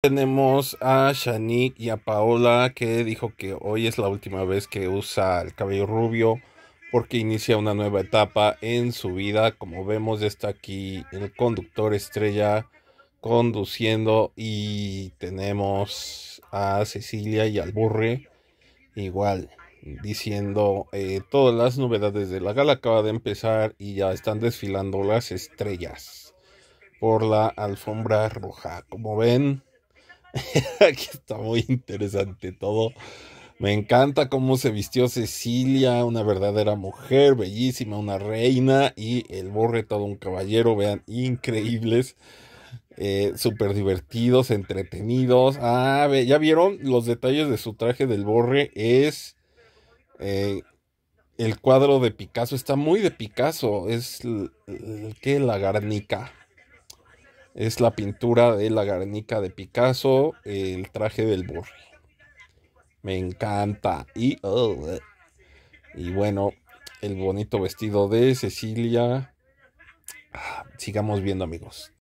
Tenemos a shanik y a Paola que dijo que hoy es la última vez que usa el cabello rubio porque inicia una nueva etapa en su vida. Como vemos, está aquí el conductor estrella conduciendo y tenemos a Cecilia y al Burre igual diciendo eh, todas las novedades de la gala acaba de empezar y ya están desfilando las estrellas por la alfombra roja. Como ven, Aquí está muy interesante todo. Me encanta cómo se vistió Cecilia, una verdadera mujer, bellísima, una reina y el borre todo un caballero, vean, increíbles, eh, súper divertidos, entretenidos. Ah, ya vieron los detalles de su traje del borre, es eh, el cuadro de Picasso, está muy de Picasso, es que la garnica es la pintura de la Garnica de Picasso, el traje del burro. Me encanta. Y, y bueno, el bonito vestido de Cecilia. Ah, sigamos viendo amigos.